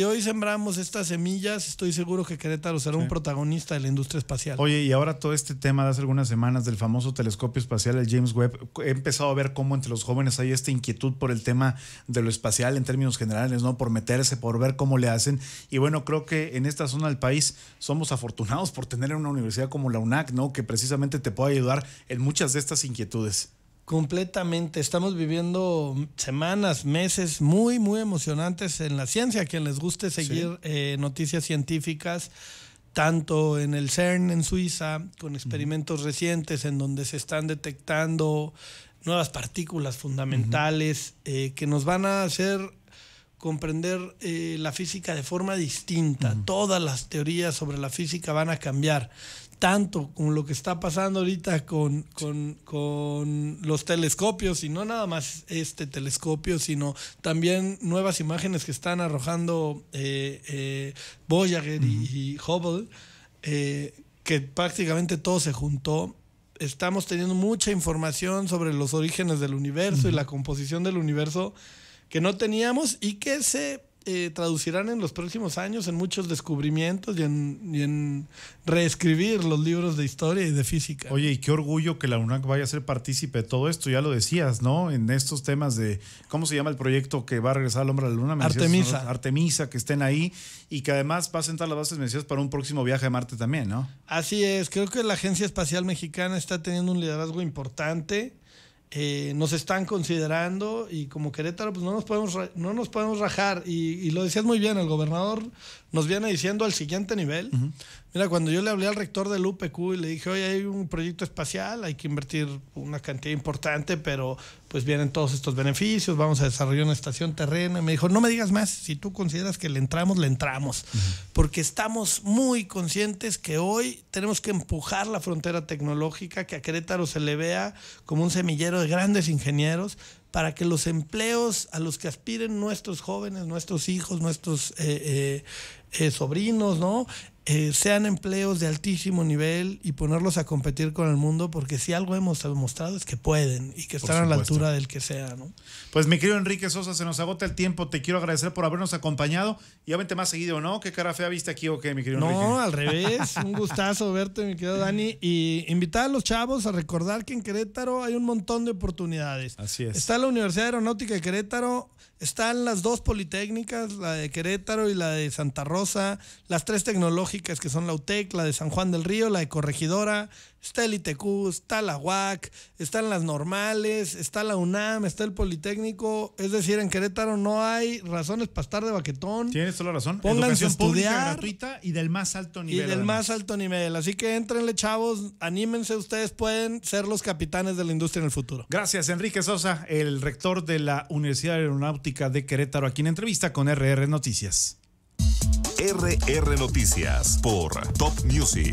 Si hoy sembramos estas semillas, estoy seguro que Querétaro será un protagonista de la industria espacial. Oye, y ahora todo este tema de hace algunas semanas del famoso telescopio espacial, el James Webb, he empezado a ver cómo entre los jóvenes hay esta inquietud por el tema de lo espacial en términos generales, ¿no? Por meterse, por ver cómo le hacen. Y bueno, creo que en esta zona del país somos afortunados por tener una universidad como la UNAC, ¿no? Que precisamente te puede ayudar en muchas de estas inquietudes. Completamente. Estamos viviendo semanas, meses muy, muy emocionantes en la ciencia. A Quien les guste seguir eh, noticias científicas, tanto en el CERN en Suiza, con experimentos recientes en donde se están detectando nuevas partículas fundamentales eh, que nos van a hacer comprender eh, la física de forma distinta. Todas las teorías sobre la física van a cambiar tanto con lo que está pasando ahorita con, los telescopios y no nada más este telescopio, sino también nuevas imágenes que están arrojando eh, eh Voyager y, Hubble, eh, que prácticamente todo se juntó. Estamos teniendo mucha información sobre los orígenes del universo y la composición del universo que no teníamos y que se eh, traducirán en los próximos años en muchos descubrimientos y en, reescribir los libros de historia y de física. Oye, y qué orgullo que la UNAC vaya a ser partícipe de todo esto, ya lo decías, ¿no? En estos temas de, ¿cómo se llama el proyecto que va a regresar al hombre a la luna? Artemisa. Artemisa, que estén ahí y que además va a sentar las bases, me decías, para un próximo viaje a Marte también, ¿no? Así es, creo que la Agencia Espacial Mexicana está teniendo un liderazgo importante eh, nos están considerando y como Querétaro pues no nos podemos, no nos podemos rajar y, y, lo decías muy bien, el gobernador nos viene diciendo al siguiente nivel. Mira, cuando yo le hablé al rector del UPQ y le dije, oye, hay un proyecto espacial, hay que invertir una cantidad importante, pero pues vienen todos estos beneficios, vamos a desarrollar una estación terrena. me dijo, no me digas más, si tú consideras que le entramos, le entramos, porque estamos muy conscientes que hoy tenemos que empujar la frontera tecnológica, que a Querétaro se le vea como un semillero de grandes ingenieros, para que los empleos a los que aspiren nuestros jóvenes, nuestros hijos, nuestros eh, eh, eh, sobrinos, ¿no? Eh, sean empleos de altísimo nivel y ponerlos a competir con el mundo, porque si algo hemos demostrado es que pueden y que están a la altura del que sea. ¿no? Pues mi querido Enrique Sosa, se nos agota el tiempo, te quiero agradecer por habernos acompañado y obviamente más seguido, ¿no? ¿Qué cara fea viste aquí o qué, mi querido Enrique? No, al revés, un gustazo verte, mi querido Dani, y invitar a los chavos a recordar que en Querétaro hay un montón de oportunidades. Así es. Está la Universidad Aeronáutica de Querétaro, están las dos politécnicas, la de Querétaro y la de Santa Rosa, las tres tecnológicas que son la UTEC, la de San Juan del Río, la de Corregidora, Está el ITQ, está la UAC, están las normales, está la UNAM, está el Politécnico. Es decir, en Querétaro no hay razones para estar de baquetón. Tienes toda la razón. Pónganse a estudiar. gratuita y del más alto nivel. Y del más alto nivel. Así que entrenle, chavos, anímense. Ustedes pueden ser los capitanes de la industria en el futuro. Gracias, Enrique Sosa, el rector de la Universidad Aeronáutica de Querétaro, aquí en entrevista con RR Noticias. RR Noticias por Top Music.